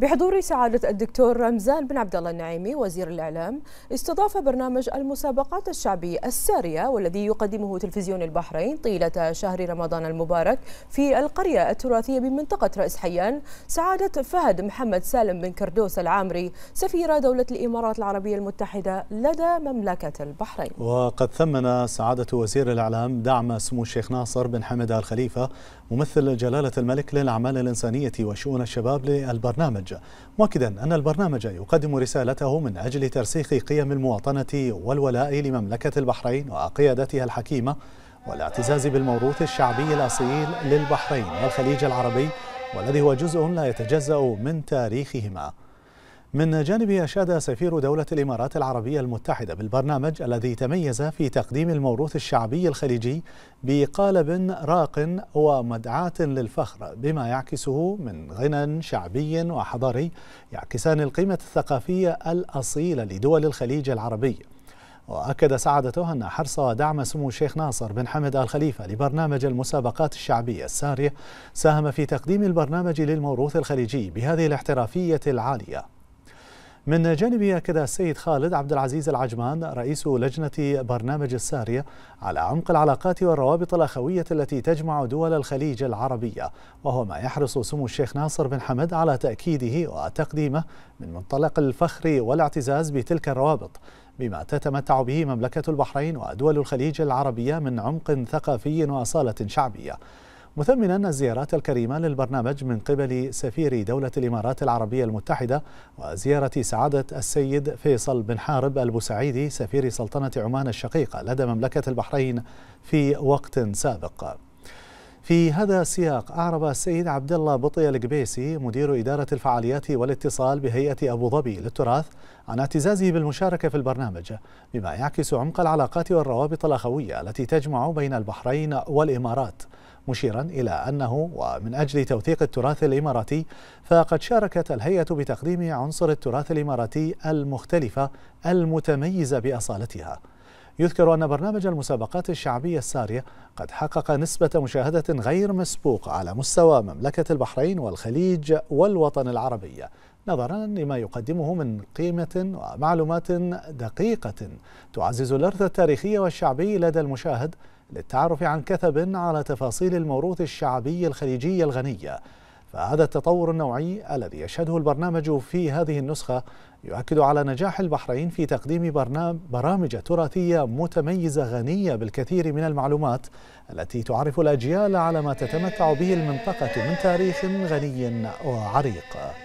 بحضور سعادة الدكتور رمزان بن عبد الله النعيمي وزير الإعلام استضاف برنامج المسابقات الشعبية السارية والذي يقدمه تلفزيون البحرين طيلة شهر رمضان المبارك في القرية التراثية بمنطقة رأس حيان سعادة فهد محمد سالم بن كردوس العامري سفير دولة الإمارات العربية المتحدة لدى مملكة البحرين وقد ثمن سعادة وزير الإعلام دعم سمو الشيخ ناصر بن حمد الخليفة ممثل جلالة الملك للأعمال الإنسانية وشؤون الشباب للبرنامج مؤكدا أن البرنامج يقدم رسالته من أجل ترسيخ قيم المواطنة والولاء لمملكة البحرين وقيادتها الحكيمة والاعتزاز بالموروث الشعبي الأصيل للبحرين والخليج العربي والذي هو جزء لا يتجزأ من تاريخهما من جانبه أشاد سفير دولة الإمارات العربية المتحدة بالبرنامج الذي تميز في تقديم الموروث الشعبي الخليجي بقالب راق ومدعاة للفخر بما يعكسه من غنى شعبي وحضاري يعكسان القيمة الثقافية الأصيلة لدول الخليج العربي وأكد سعادته أن حرص ودعم سمو الشيخ ناصر بن حمد آل خليفة لبرنامج المسابقات الشعبية السارية ساهم في تقديم البرنامج للموروث الخليجي بهذه الاحترافية العالية من جانبه أكد السيد خالد عبد العزيز العجمان رئيس لجنة برنامج السارية على عمق العلاقات والروابط الأخوية التي تجمع دول الخليج العربية وهو ما يحرص سمو الشيخ ناصر بن حمد على تأكيده وتقديمه من منطلق الفخر والاعتزاز بتلك الروابط بما تتمتع به مملكة البحرين ودول الخليج العربية من عمق ثقافي وأصالة شعبية مثمنا الزيارات الكريمة للبرنامج من قبل سفير دولة الإمارات العربية المتحدة وزيارة سعادة السيد فيصل بن حارب البوسعيدي سفير سلطنة عمان الشقيقة لدى مملكة البحرين في وقت سابق في هذا السياق أعرب السيد عبد الله بطي القبيسي مدير إدارة الفعاليات والاتصال بهيئة أبو ظبي للتراث عن اعتزازه بالمشاركة في البرنامج بما يعكس عمق العلاقات والروابط الأخوية التي تجمع بين البحرين والإمارات مشيرا إلى أنه ومن أجل توثيق التراث الإماراتي فقد شاركت الهيئة بتقديم عنصر التراث الإماراتي المختلفة المتميزة بأصالتها يذكر أن برنامج المسابقات الشعبية السارية قد حقق نسبة مشاهدة غير مسبوقة على مستوى مملكة البحرين والخليج والوطن العربي نظرا لما يقدمه من قيمة ومعلومات دقيقة تعزز الإرث التاريخي والشعبي لدى المشاهد للتعرف عن كثب على تفاصيل الموروث الشعبي الخليجي الغني فهذا التطور النوعي الذي يشهده البرنامج في هذه النسخة يؤكد على نجاح البحرين في تقديم برامج تراثية متميزة غنية بالكثير من المعلومات التي تعرف الأجيال على ما تتمتع به المنطقة من تاريخ غني وعريق